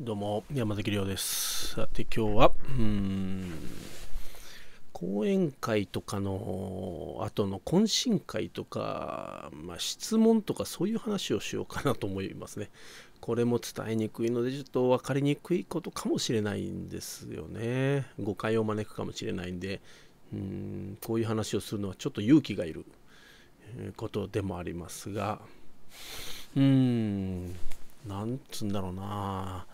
どうも、山崎亮です。さて、今日は、うん、講演会とかの後の懇親会とか、まあ、質問とかそういう話をしようかなと思いますね。これも伝えにくいので、ちょっと分かりにくいことかもしれないんですよね。誤解を招くかもしれないんで、うん、こういう話をするのはちょっと勇気がいることでもありますが、うん、なんつうんだろうな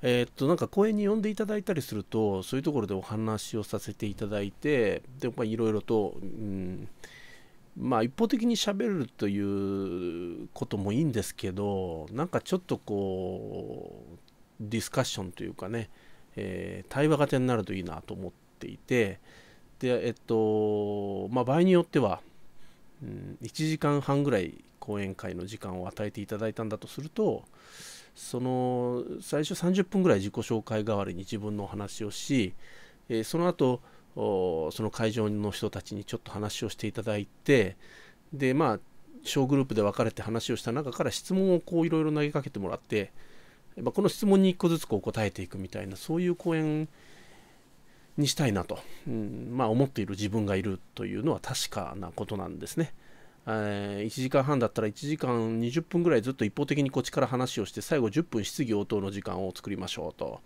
えー、っとなんか講演に呼んでいただいたりするとそういうところでお話をさせていただいてでいろいろと、うん、まあ一方的にしゃべるということもいいんですけどなんかちょっとこうディスカッションというかね、えー、対話型になるといいなと思っていてでえっとまあ場合によっては、うん、1時間半ぐらい講演会の時間を与えていただいたんだとするとその最初30分ぐらい自己紹介代わりに自分のお話をし、えー、その後その会場の人たちにちょっと話をしていただいてでまあ小グループで分かれて話をした中から質問をこういろいろ投げかけてもらって、まあ、この質問に1個ずつこう答えていくみたいなそういう講演にしたいなと、うん、まあ思っている自分がいるというのは確かなことなんですね。え1時間半だったら1時間20分ぐらいずっと一方的にこっちから話をして最後10分質疑応答の時間を作りましょうと、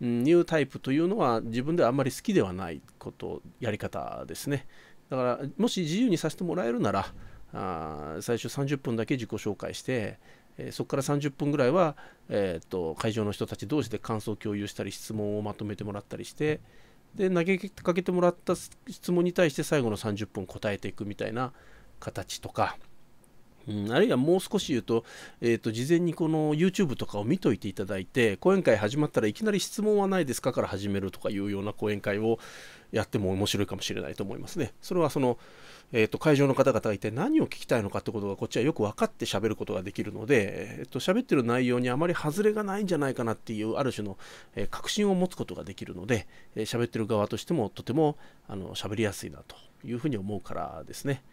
ニん、ータイプというのは自分ではあんまり好きではないことやり方ですねだからもし自由にさせてもらえるならあ最初30分だけ自己紹介して、えー、そこから30分ぐらいは、えー、っと会場の人たち同士で感想を共有したり質問をまとめてもらったりして、で投げかけてもらった質問に対して最後の30分答えていくみたいな形とか、うん、あるいはもう少し言うと、えっ、ー、と、事前にこの YouTube とかを見といていただいて、講演会始まったらいきなり質問はないですかから始めるとかいうような講演会をやっても面白いかもしれないと思いますね。それはその、えっ、ー、と、会場の方々が一体何を聞きたいのかってことがこっちはよく分かって喋ることができるので、えっ、ー、と、喋ってる内容にあまり外れがないんじゃないかなっていうある種の、え確信を持つことができるので、えー、喋ってる側としてもとても、あの、喋りやすいなというふうに思うからですね。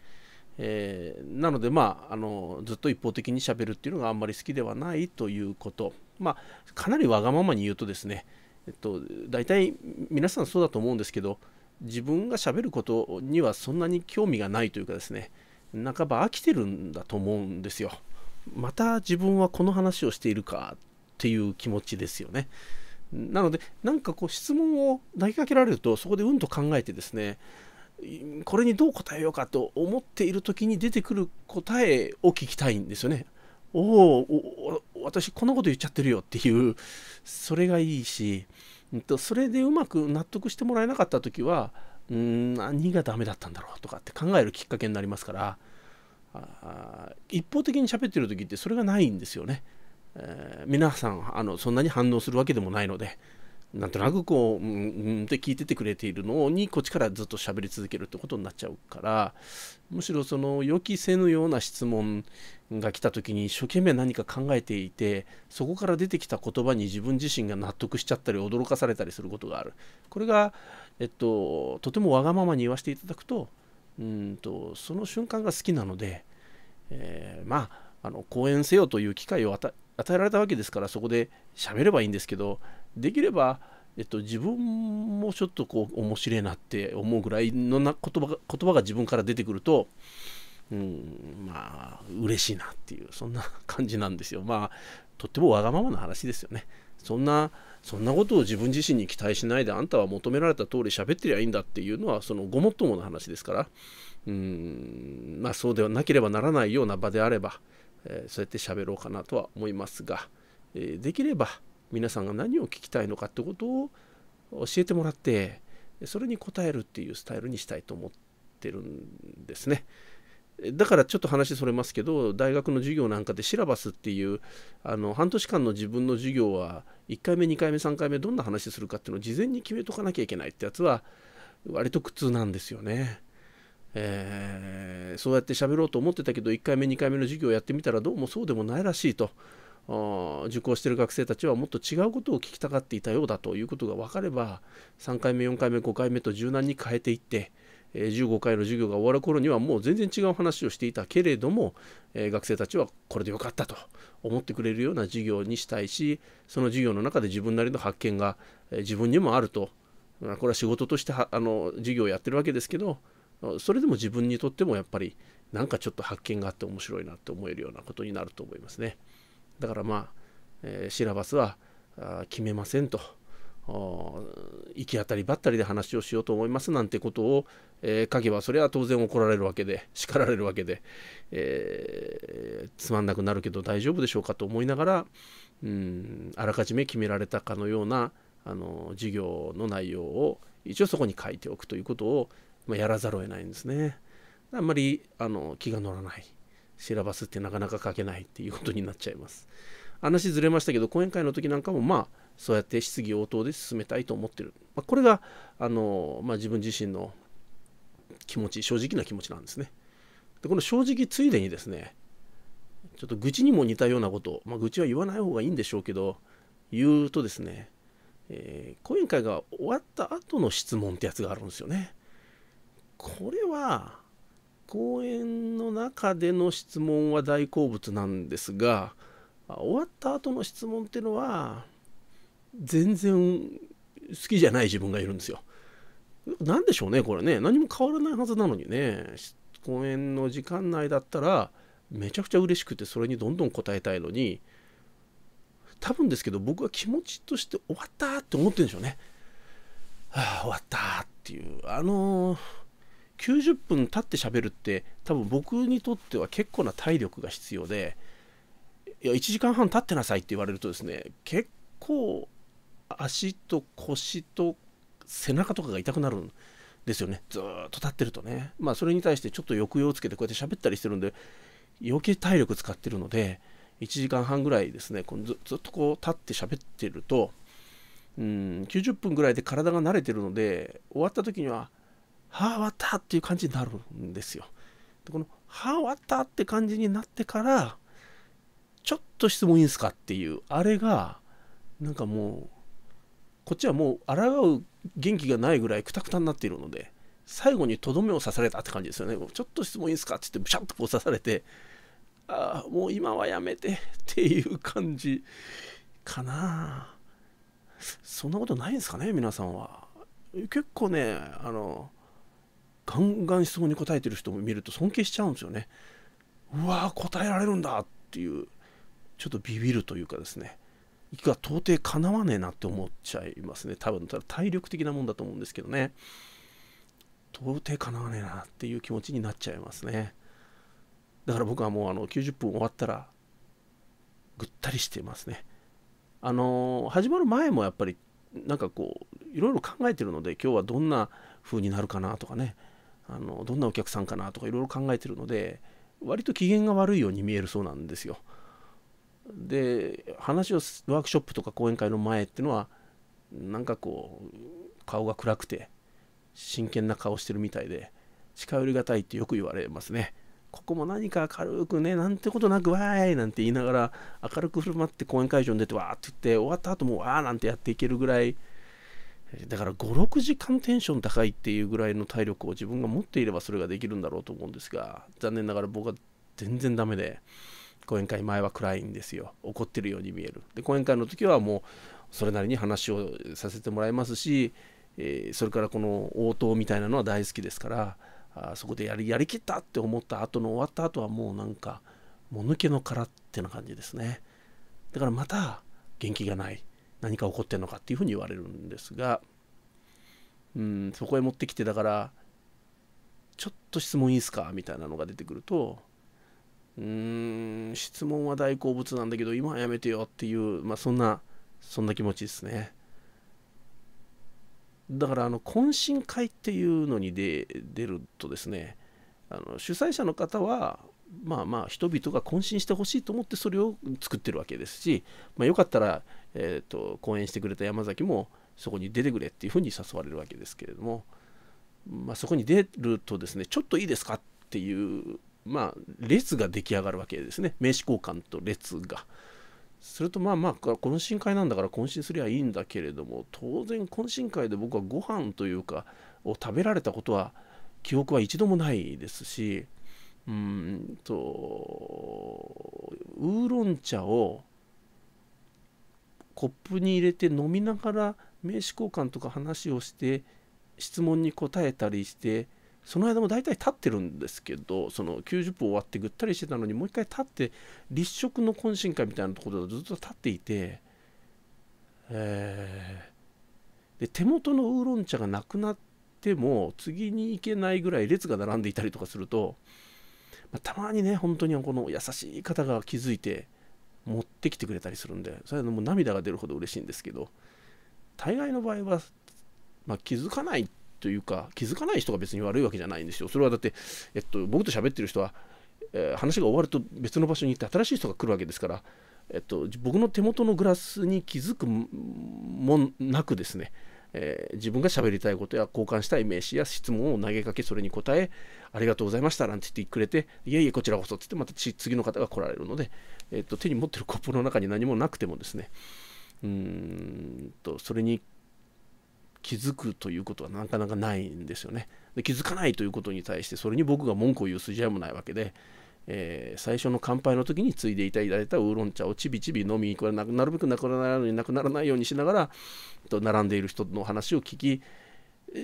えー、なので、まあ、あのずっと一方的にしゃべるっていうのがあんまり好きではないということ、まあ、かなりわがままに言うとですね、えっと、大体皆さんそうだと思うんですけど自分がしゃべることにはそんなに興味がないというかですね半ば飽きてるんだと思うんですよ。また自分はこの話をしているかっていう気持ちですよね。なのでなんかこう質問を投げかけられるとそこでうんと考えてですねこれにどう答えようかと思っている時に出てくる答えを聞きたいんですよね。おお私こんなこと言っちゃってるよっていうそれがいいし、うん、とそれでうまく納得してもらえなかった時はうん何がダメだったんだろうとかって考えるきっかけになりますからあ一方的に喋ってる時ってそれがないんですよね。えー、皆さんあのそんなに反応するわけでもないので。なんとなくこう、うんって聞いててくれているのに、こっちからずっと喋り続けるってことになっちゃうから、むしろその予期せぬような質問が来た時に一生懸命何か考えていて、そこから出てきた言葉に自分自身が納得しちゃったり、驚かされたりすることがある。これが、えっと、とてもわがままに言わせていただくと、うんとその瞬間が好きなので、えー、まあ、あの講演せよという機会を与えられたわけですからそこで喋ればいいんですけどできれば、えっと、自分もちょっとこう面白いなって思うぐらいのな言葉が言葉が自分から出てくると、うん、まあ嬉しいなっていうそんな感じなんですよまあとってもわがままな話ですよねそんなそんなことを自分自身に期待しないであんたは求められた通り喋ってりゃいいんだっていうのはそのごもっともの話ですからうんまあそうではなければならないような場であれば、えー、そうやって喋ろうかなとは思いますが、えー、できれば皆さんが何を聞きたいのかってことを教えてもらってそれに答えるっていうスタイルにしたいと思ってるんですね。だからちょっと話それますけど大学の授業なんかでシラバスっていうあの半年間の自分の授業は1回目2回目3回目どんな話するかっていうのを事前に決めとかなきゃいけないってやつは割と苦痛なんですよね。えー、そうやって喋ろうと思ってたけど1回目2回目の授業やってみたらどうもそうでもないらしいと。受講してる学生たちはもっと違うことを聞きたがっていたようだということが分かれば3回目4回目5回目と柔軟に変えていって15回の授業が終わる頃にはもう全然違う話をしていたけれども学生たちはこれでよかったと思ってくれるような授業にしたいしその授業の中で自分なりの発見が自分にもあるとこれは仕事としてあの授業をやってるわけですけどそれでも自分にとってもやっぱりなんかちょっと発見があって面白いなって思えるようなことになると思いますね。だからまあ、えー、シラバスは決めませんと行き当たりばったりで話をしようと思いますなんてことを、えー、書けばそれは当然怒られるわけで 叱られるわけで、えー、つまんなくなるけど大丈夫でしょうかと思いながらうんあらかじめ決められたかのようなあの授業の内容を一応そこに書いておくということを、まあ、やらざるを得ないんですね。あんまりあの気が乗らないシラバスってなかなか書けないっていうことになっちゃいます。話ずれましたけど講演会の時なんかもまあそうやって質疑応答で進めたいと思ってる、まあ、これがあの、まあ、自分自身の気持ち正直な気持ちなんですねでこの正直ついでにですねちょっと愚痴にも似たようなこと、まあ、愚痴は言わない方がいいんでしょうけど言うとですね、えー、講演会が終わった後の質問ってやつがあるんですよねこれは講演の中での質問は大好物なんですが終わった後の質問っていうのは全然好きじゃない自分がいるんですよ。何でしょうねこれね何も変わらないはずなのにね講演の時間内だったらめちゃくちゃ嬉しくてそれにどんどん答えたいのに多分ですけど僕は気持ちとして終わったって思ってるんでしょうね。はあ終わったっていうあのー90分経って喋るって多分僕にとっては結構な体力が必要でいや1時間半経ってなさいって言われるとですね結構足と腰と背中とかが痛くなるんですよねずっと立ってるとねまあそれに対してちょっと抑揚をつけてこうやって喋ったりしてるんで余計体力使ってるので1時間半ぐらいですねこずずっとこう立って喋ってるとうん90分ぐらいで体が慣れてるので終わった時には「はあ終わったっていう感じになるんですよ。でこのはあ終わったって感じになってからちょっと質問いいんすかっていうあれがなんかもうこっちはもう抗う元気がないぐらいくたくたになっているので最後にとどめを刺されたって感じですよねちょっと質問いいんすかって言ってブシャッとこう刺されてああもう今はやめてっていう感じかなそんなことないんですかね皆さんは結構ねあのガンガン質問に答えてる人も見ると尊敬しちゃうんですよね。うわ答えられるんだっていうちょっとビビるというかですねいくら到底かなわねえなって思っちゃいますね多分ただ体力的なもんだと思うんですけどね到底かなわねえなっていう気持ちになっちゃいますねだから僕はもうあの90分終わったらぐったりしてますねあのー、始まる前もやっぱりなんかこういろいろ考えてるので今日はどんな風になるかなとかねあのどんなお客さんかなとかいろいろ考えてるので割と機嫌が悪いように見えるそうなんですよ。で話をワークショップとか講演会の前っていうのはなんかこう顔が暗くて真剣な顔してるみたいで近寄りがたいってよく言われますね。ここも何か明るくね、なんてことなく、わーいなんて言いながら、明るく振る舞って講演会場に出て、わーって言って、終わった後も、わーなんてやっていけるぐらい、だから56時間テンション高いっていうぐらいの体力を自分が持っていればそれができるんだろうと思うんですが残念ながら僕は全然ダメで講演会前は暗いんですよ怒ってるように見えるで講演会の時はもうそれなりに話をさせてもらいますし、えー、それからこの応答みたいなのは大好きですからあそこでやりやりきったって思った後の終わった後はもうなんかもぬけの殻ってな感じですねだからまた元気がない何か起こってるのかっていうふうに言われるんですがうんそこへ持ってきてだからちょっと質問いいですかみたいなのが出てくるとうーん質問は大好物なんだけど今はやめてよっていうまあそんなそんな気持ちですねだからあの懇親会っていうのに出るとですねあの主催者の方はまあまあ人々が懇親してほしいと思ってそれを作ってるわけですし、まあ、よかったらえーと、講演してくれた山崎もそこに出てくれっていうふうに誘われるわけですけれども、まあ、そこに出るとですねちょっといいですかっていう、まあ、列が出来上がるわけですね名刺交換と列が。するとまあまあ懇親会なんだから懇親すりゃいいんだけれども当然懇親会で僕はご飯というかを食べられたことは記憶は一度もないですしうんとウーロン茶をコップに入れて飲みながら名刺交換とか話をして質問に答えたりしてその間も大体立ってるんですけどその90分終わってぐったりしてたのにもう一回立って立食の懇親会みたいなところでずっと立っていて、えー、で手元のウーロン茶がなくなっても次に行けないぐらい列が並んでいたりとかすると、まあ、たまにね本当にこの優しい方が気づいて持ってきてくれたりするんでそれでもう涙が出るほど嬉しいんですけど大概の場合は、まあ、気づかないというか気づかない人が別に悪いわけじゃないんですよそれはだって、えっと、僕と喋ってる人は、えー、話が終わると別の場所に行って新しい人が来るわけですから、えっと、僕の手元のグラスに気づくもなくですねえー、自分が喋りたいことや交換したい名刺や質問を投げかけそれに答えありがとうございましたなんて言ってくれていえいえこちらこそってってまた次の方が来られるので、えーと、手に持ってるコップの中に何もなくてもですねうーんとそれに気づくということはなかなかないんですよねで気づかないということに対してそれに僕が文句を言う筋合いもないわけでえー、最初の乾杯の時についでいただいたウーロン茶をちびちび飲みこれなるべくなくならないなくならないようにしながらと並んでいる人の話を聞き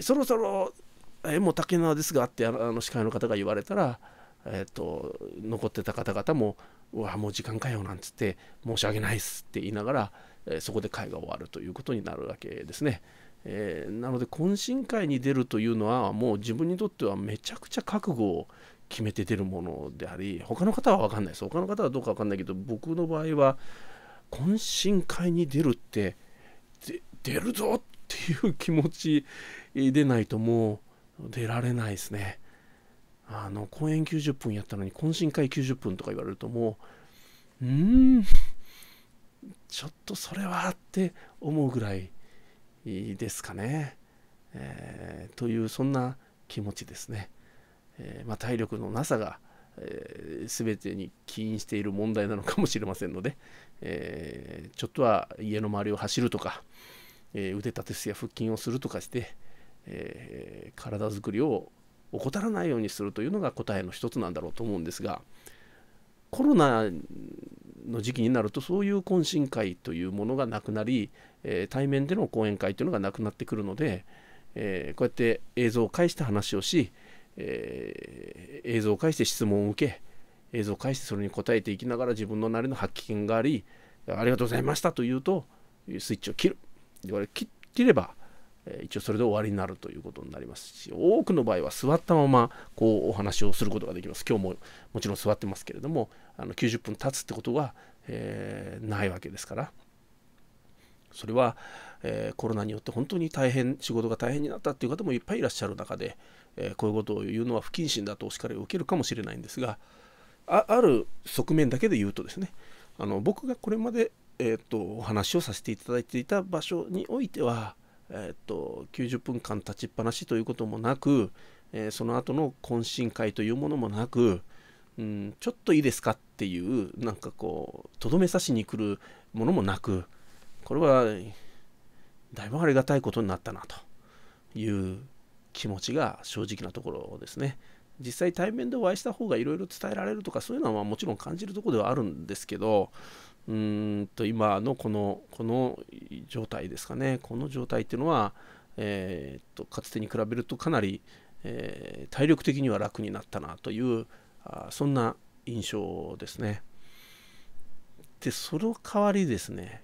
そろそろ「えもう竹縄ですが」ってあの司会の方が言われたら、えーと、残ってた方々も「うわもう時間かよ」なんつって「申し訳ないっす」って言いながら、えー、そこで会が終わるということになるわけですね。えー、なので懇親会に出るというのはもう自分にとってはめちゃくちゃ覚悟を決めて出るものであり他の方は分かんないです他の方はどうか分かんないけど僕の場合は懇親会に出るって出るぞっていう気持ちでないともう出られないですねあの公演90分やったのに懇親会90分とか言われるともううんちょっとそれはって思うぐらいですかね、えー、というそんな気持ちですね。えー、まあ、体力のなさが、えー、全てに起因している問題なのかもしれませんので、えー、ちょっとは家の周りを走るとか、え腕立て伏せや腹筋をするとかして、え体づくりを怠らないようにするというのが答えの一つなんだろうと思うんですがコロナの時期になるとそういう懇親会というものがなくなり、え対面での講演会というのがなくなってくるので、えこうやって映像を介して話をし、えー、映像を介して質問を受け映像を介してそれに答えていきながら自分のなりの発見がありありがとうございましたと言うとスイッチを切る言われ切れば一応それで終わりになるということになりますし多くの場合は座ったままこうお話をすることができます今日ももちろん座ってますけれどもあの90分経つってことが、えー、ないわけですから。それは、えー、コロナによって本当に大変仕事が大変になったという方もいっぱいいらっしゃる中で、えー、こういうことを言うのは不謹慎だとお叱りを受けるかもしれないんですがある側面だけで言うとですねあの僕がこれまで、えーと、お話をさせていただいていた場所においては、えーと、と90分間立ちっぱなしということもなく、えー、その後の懇親会というものもなく、うん、ちょっといいですかっていうなんかこうとどめさしに来るものもなく。これはだいぶありがたいことになったなという気持ちが正直なところですね。実際対面でお会いした方がいろいろ伝えられるとかそういうのはもちろん感じるとこではあるんですけどうーんと今のこのこの状態ですかねこの状態っていうのは、えー、っとかつてに比べるとかなり、えー、体力的には楽になったなというあそんな印象ですね。でその代わりですね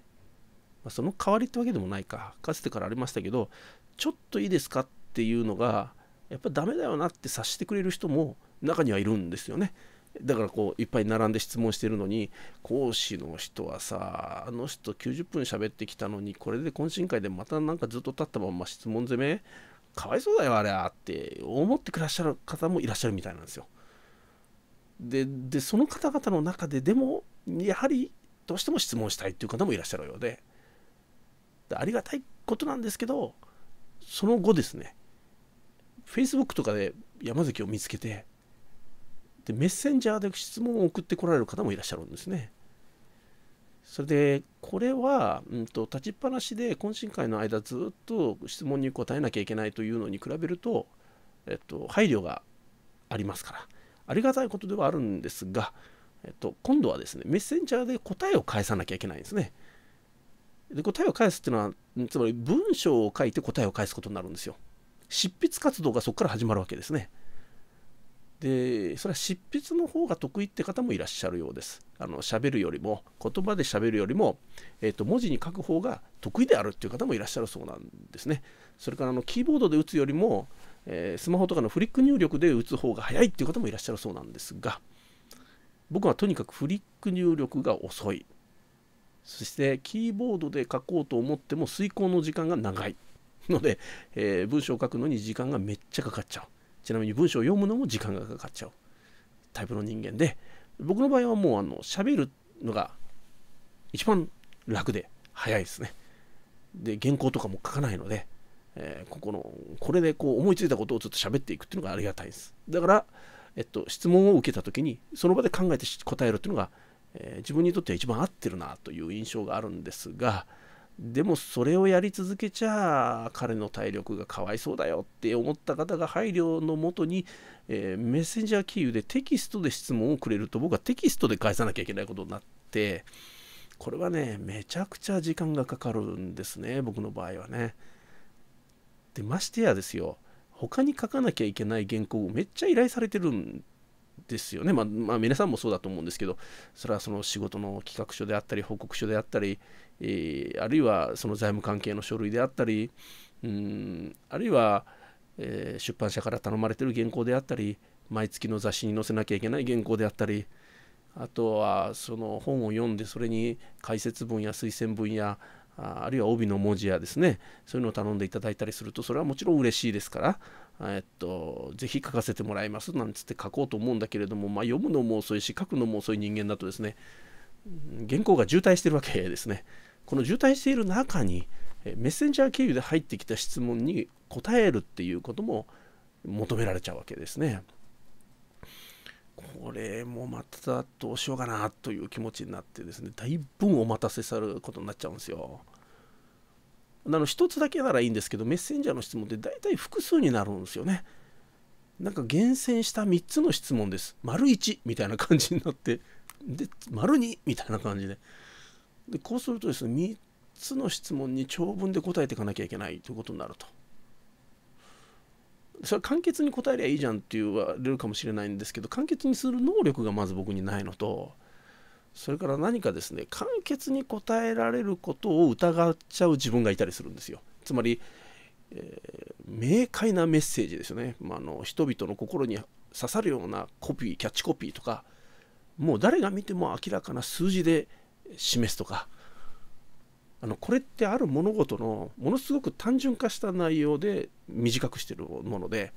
まあ、その代わりってわけでもないかかつてからありましたけどちょっといいですかっていうのがやっぱダメだよなって察してくれる人も中にはいるんですよね。だからこういっぱい並んで質問してるのに講師の人はさあの人90分喋ってきたのにこれで懇親会でまたなんかずっと立ったまま質問攻めかわいそうだよあれはって思ってくらっしゃる方もいらっしゃるみたいなんですよ。ででその方々の中ででもやはりどうしても質問したいっていう方もいらっしゃるようで。ありがたいことなんですけどその後ですねフェイスブックとかで山崎を見つけてでメッセンジャーで質問を送ってこられる方もいらっしゃるんですねそれでこれは、うんと立ちっぱなしで懇親会の間ずっと質問に答えなきゃいけないというのに比べると、えっと、配慮がありますからありがたいことではあるんですが、えっと、今度はですねメッセンジャーで答えを返さなきゃいけないんですね。で答えを返すっていうのはつまり文章を書いて答えを返すことになるんですよ執筆活動がそこから始まるわけですねでそれは執筆の方が得意って方もいらっしゃるようですあの喋るよりも言葉で喋るよりも、えーと、文字に書く方が得意であるっていう方もいらっしゃるそうなんですねそれからあのキーボードで打つよりも、えー、スマホとかのフリック入力で打つ方が早いっていう方もいらっしゃるそうなんですが僕はとにかくフリック入力が遅いそしてキーボードで書こうと思っても遂行の時間が長いので、えー、文章を書くのに時間がめっちゃかかっちゃうちなみに文章を読むのも時間がかかっちゃうタイプの人間で僕の場合はもうあの喋るのが一番楽で早いですねで原稿とかも書かないので、えー、ここのこれでこう思いついたことをちょっと喋っていくっていうのがありがたいですだから、えっと、質問を受けた時にその場で考えて答えるっていうのがえー、自分にとっては一番合ってるなという印象があるんですがでもそれをやり続けちゃ彼の体力がかわいそうだよって思った方が配慮のもとに、えー、メッセンジャー経由でテキストで質問をくれると僕はテキストで返さなきゃいけないことになってこれはねめちゃくちゃ時間がかかるんですね僕の場合はね。でましてやですよ他に書かなきゃいけない原稿をめっちゃ依頼されてるんですよね、まあ、まあ、皆さんもそうだと思うんですけどそれはその仕事の企画書であったり報告書であったり、えー、あるいはその財務関係の書類であったりうんあるいは、えー、出版社から頼まれてる原稿であったり毎月の雑誌に載せなきゃいけない原稿であったりあとはその本を読んでそれに解説文や推薦文やあるいは帯の文字やですねそういうのを頼んでいただいたりするとそれはもちろん嬉しいですからえっと、ぜひ書かせてもらいますなんつって書こうと思うんだけれども、まあ、読むのも遅いし書くのも遅い人間だとですね原稿が渋滞してるわけですねこの渋滞している中にメッセンジャー経由で入ってきた質問に答えるっていうことも求められちゃうわけですねこれもまたどうしようかなという気持ちになってですねだいぶお待たせされることになっちゃうんですよあの1つだけならいいんですけどメッセンジャーの質問って大体複数になるんですよねなんか厳選した3つの質問です丸1みたいな感じになってで丸2みたいな感じででこうするとですね3つの質問に長文で答えていかなきゃいけないということになるとそれは簡潔に答えりゃいいじゃんって言われるかもしれないんですけど簡潔にする能力がまず僕にないのとそれから何かですね簡潔に答えられることを疑っちゃう自分がいたりするんですよつまり、えー、明快なメッセージですよね、まあ、あの人々の心に刺さるようなコピーキャッチコピーとかもう誰が見ても明らかな数字で示すとかあのこれってある物事のものすごく単純化した内容で短くしてるもので、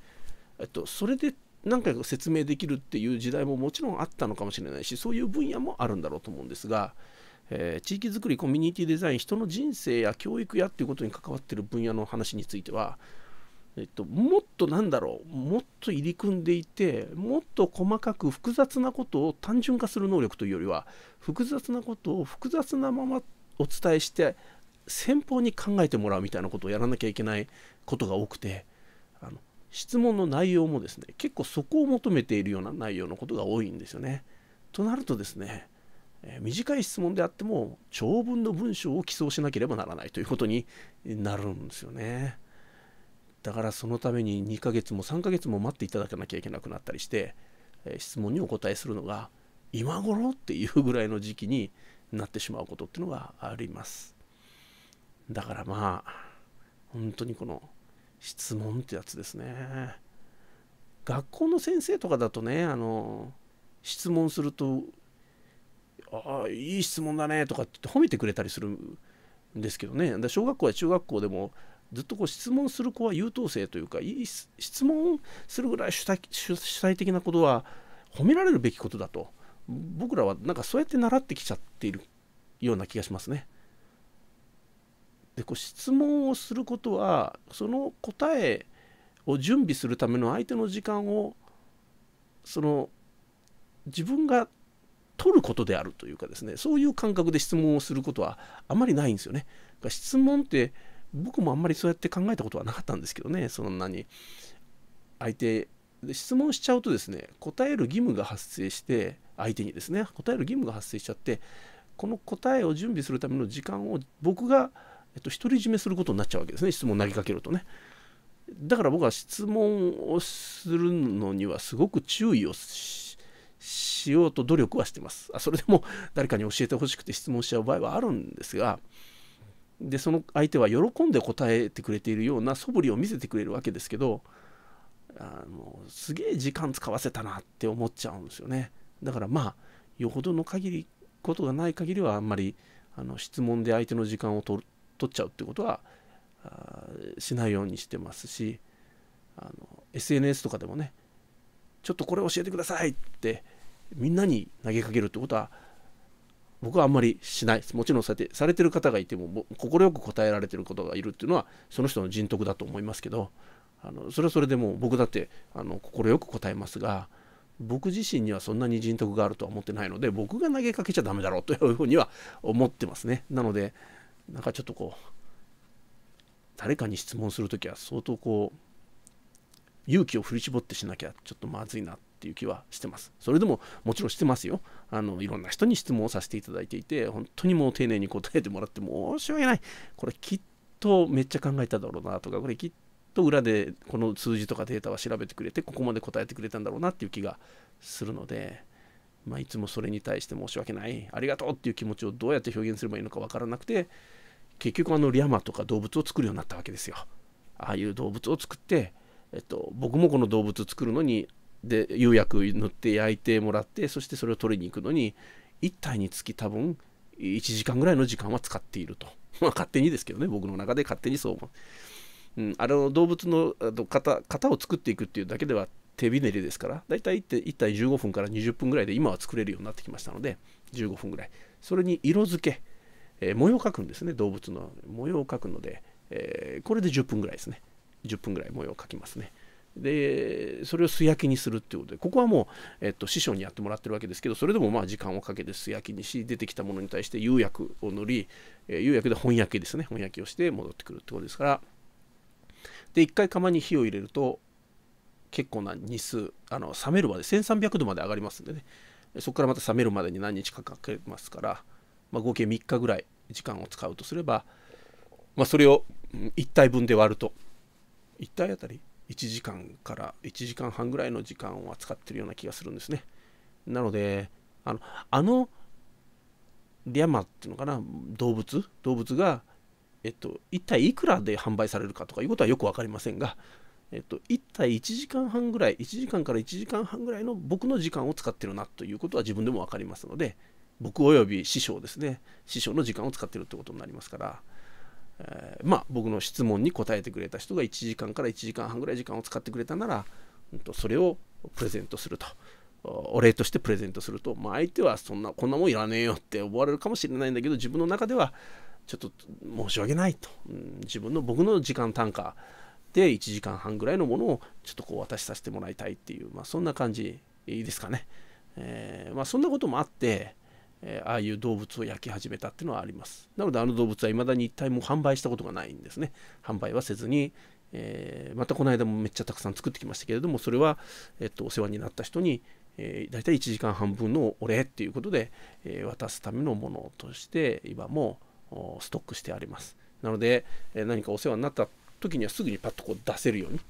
えっと、それで何回か説明できるっていう時代ももちろんあったのかもしれないしそういう分野もあるんだろうと思うんですが、えー、地域づくりコミュニティデザイン人の人生や教育やっていうことに関わってる分野の話については、えっと、もっとなんだろうもっと入り組んでいてもっと細かく複雑なことを単純化する能力というよりは複雑なことを複雑なままお伝えして先方に考えてもらうみたいなことをやらなきゃいけないことが多くて質問の内容もですね結構そこを求めているような内容のことが多いんですよね。となるとですね、えー、短い質問であっても長文の文章を寄贈しなければならないということになるんですよね。だからそのために2ヶ月も3ヶ月も待っていただかなきゃいけなくなったりして、えー、質問にお答えするのが今頃っていうぐらいの時期になってしまうことっていうのがあります。だからまあ本当にこの質問ってやつですね学校の先生とかだとねあの質問すると「ああいい質問だね」とかって褒めてくれたりするんですけどねで小学校や中学校でもずっとこう質問する子は優等生というかいい質問するぐらい主体主体的なことは褒められるべきことだと僕らはなんかそうやって習ってきちゃっているような気がしますね。でこう質問をすることはその答えを準備するための相手の時間をその自分が取ることであるというかですねそういう感覚で質問をすることはあまりないんですよね。質問って僕もあんまりそうやって考えたことはなかったんですけどねそんなに相手質問しちゃうとですね答える義務が発生して相手にですね答える義務が発生しちゃってこの答えを準備するための時間を僕がえっと、独り占めすることになっちゃうわけですね質問投げかけるとねだから僕は質問をするのにはすごく注意をしようと努力はしてますあそれでも誰かに教えてほしくて質問しちゃう場合はあるんですがでその相手は喜んで答えてくれているような素振りを見せてくれるわけですけどあのすげえ時間使わせたなって思っちゃうんですよねだからまあよほどの限りことがない限りはあんまりあの質問で相手の時間を取る取っちゃうってことはあしないようにしてますしあの SNS とかでもねちょっとこれ教えてくださいってみんなに投げかけるってことは僕はあんまりしないもちろんされてされてる方がいても快く答えられてる方がいるっていうのはその人の人徳だと思いますけどあのそれはそれでも僕だって快く答えますが僕自身にはそんなに人徳があるとは思ってないので僕が投げかけちゃダメだろうというふうには思ってますね。なのでなんかちょっとこう誰かに質問するときは相当こう勇気を振り絞ってしなきゃちょっとまずいなっていう気はしてます。それでももちろんしてますよ。あのいろんな人に質問をさせていただいていて本当にもう丁寧に答えてもらって申し訳ない。これきっとめっちゃ考えただろうなとかこれきっと裏でこの数字とかデータは調べてくれてここまで答えてくれたんだろうなっていう気がするので。まあ、いつもそれに対して申し訳ないありがとうっていう気持ちをどうやって表現すればいいのか分からなくて結局あのリャマとか動物を作るようになったわけですよ。ああいう動物を作って、えっと、僕もこの動物を作るのにで釉薬塗って焼いてもらってそしてそれを取りに行くのに1体につき多分1時間ぐらいの時間は使っていると。まあ勝手にですけどね僕の中で勝手にそう思う。うん、あれの動物の型型を作っていくっていうだけでは手びねりですから、大体1い1体15分から20分ぐらいで今は作れるようになってきましたので、15分ぐらい。それに色付け、えー、模様を描くんですね動物の模様を描くので、えー、これで10分ぐらいですね10分ぐらい模様を描きますねでそれを素焼きにするっていうことでここはもう、えっと、師匠にやってもらってるわけですけどそれでもまあ時間をかけて素焼きにし出てきたものに対して釉薬を塗り、えー、釉薬で本焼きですね本焼きをして戻ってくるってことですからで一回釜に火を入れると結構な日数あの冷めるまで1300度まで上がりますんでねそこからまた冷めるまでに何日かかけますからまあ、合計3日ぐらい時間を使うとすれば、まあ、それを1体分で割ると1体あたり1時間から1時間半ぐらいの時間を扱ってるような気がするんですね。なのであのあのリャマっていうのかな動物動物が、えっと、一体いくらで販売されるかとかいうことはよく分かりませんが、えっと、1体1時間半ぐらい1時間から1時間半ぐらいの僕の時間を使ってるなということは自分でも分かりますので、僕および師匠ですね師匠の時間を使ってるってことになりますから、えー、まあ僕の質問に答えてくれた人が1時間から1時間半ぐらい時間を使ってくれたなら、うん、とそれをプレゼントするとお礼としてプレゼントすると、まあ、相手はそんなこんなもんいらねえよって思われるかもしれないんだけど自分の中ではちょっと申し訳ないと、うん、自分の僕の時間単価で1時間半ぐらいのものをちょっとこう渡しさせてもらいたいっていう、まあ、そんな感じいいですかね、えー、まあ、そんなこともあってえー、ああいう動物を焼き始めたっていうのはありますなのであの動物はいまだに一体も販売したことがないんですね販売はせずに、えー、またこの間もめっちゃたくさん作ってきましたけれどもそれは、えっと、お世話になった人に、えー、大体1時間半分のお礼っていうことで、えー、渡すためのものとして今もストックしてありますなので、え何かお世話になった時にはすぐにパッとこう出せるように、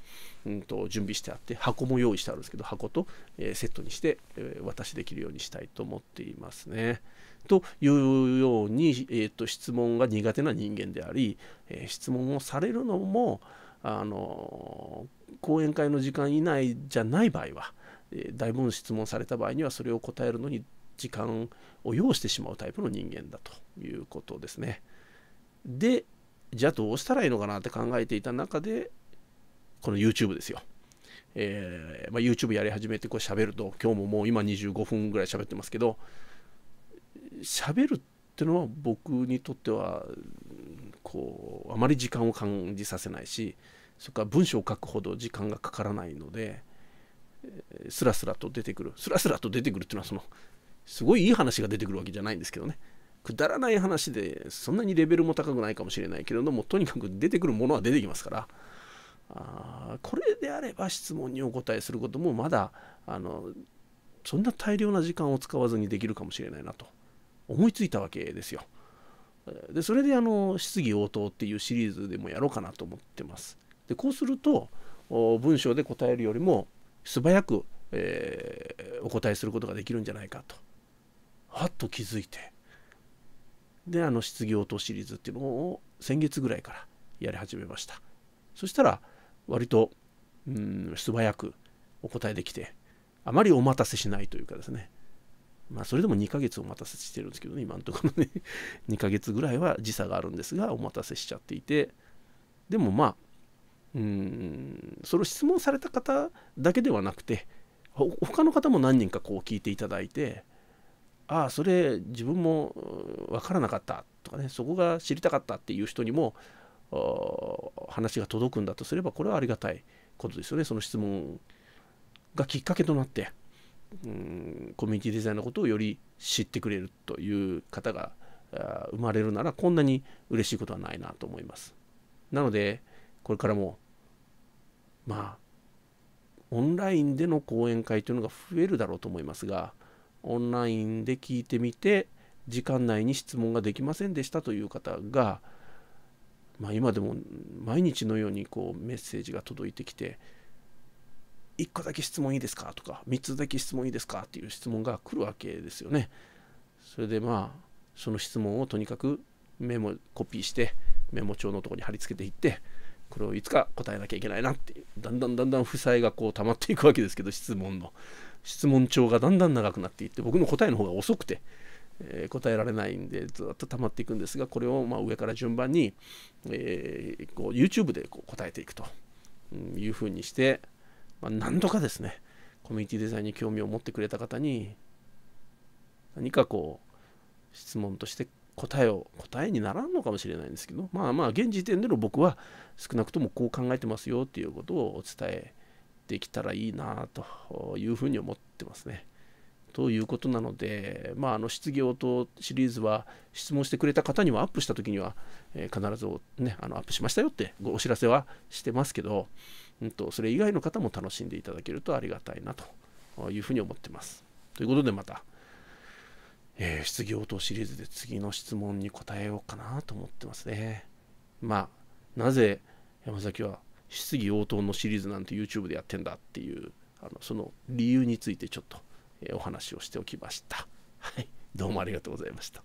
うんと、準備してあって箱も用意してあるんですけど箱と、えー、セットにして、えー、渡しできるようにしたいと思っていますね。というように、えーと、質問が苦手な人間であり、えー、質問をされるのもあの講演会の時間以内じゃない場合は、えだいぶ質問された場合にはそれを答えるのに時間を要してしまうタイプの人間だということですね。で、じゃあどうしたらいいのかなって考えていた中で、この YouTube ですよ。えーまあ、YouTube やり始めてこう喋ると、今日ももう今25分ぐらい喋ってますけど、喋るってのは僕にとっては、こう、あまり時間を感じさせないし、それから文章を書くほど時間がかからないので、スラスラと出てくる。スラスラと出てくるっていうのは、その、すごいいい話が出てくるわけじゃないんですけどね。くだらない話でそんなにレベルも高くないかもしれないけれどもとにかく出てくるものは出てきますからあこれであれば質問にお答えすることもまだあのそんな大量な時間を使わずにできるかもしれないなと思いついたわけですよ。でそれであの質疑応答っていうシリーズでもやろうかなと思ってます。でこうすると文章で答えるよりも素早く、えー、お答えすることができるんじゃないかとはっと気づいてであの失業とシリーズっていうのを先月ぐらいからやり始めましたそしたら割とうん素早くお答えできてあまりお待たせしないというかですねまあそれでも2ヶ月お待たせしてるんですけどね今のところね2 ヶ月ぐらいは時差があるんですがお待たせしちゃっていてでもまあうんその質問された方だけではなくて他の方も何人かこう聞いていただいてああそれ自分も分からなかったとかねそこが知りたかったっていう人にも話が届くんだとすればこれはありがたいことですよねその質問がきっかけとなってうんコミュニティデザインのことをより知ってくれるという方が生まれるならこんなに嬉しいことはないなと思いますなのでこれからもまあオンラインでの講演会というのが増えるだろうと思いますがオンラインで聞いてみて時間内に質問ができませんでしたという方が、まあ、今でも毎日のようにこうメッセージが届いてきて1個だけ質問いいですかとか3つだけ質問いいですかっていう質問が来るわけですよね。それでまあその質問をとにかくメモコピーしてメモ帳のとこに貼り付けていってこれをいつか答えなきゃいけないなってだんだんだんだん負債がこう溜まっていくわけですけど質問の質問帳がだんだん長くなっていって僕の答えの方が遅くて、えー、答えられないんでずっと溜まっていくんですがこれをま上から順番に、えー、こう YouTube でこう答えていくというふうにして、まあ、何とかですねコミュニティデザインに興味を持ってくれた方に何かこう質問として答えを答えにならんのかもしれないんですけどまあまあ現時点での僕は少なくともこう考えてますよっていうことをお伝えっきたらいいなというふうに思ってますね。ということなので、まあ、あの質疑応答シリーズは質問してくれた方にはアップした時には、えー、必ず、ね、あのアップしましたよってお知らせはしてますけど、うんと、とそれ以外の方も楽しんでいただけるとありがたいなというふうに思ってます。ということでまた、えー、質疑応答シリーズで次の質問に答えようかなと思ってますね。まあ、なぜ山崎は質疑応答のシリーズなんて YouTube でやってんだっていうあのその理由についてちょっと、えお話をしておきました。はい、どうもありがとうございました。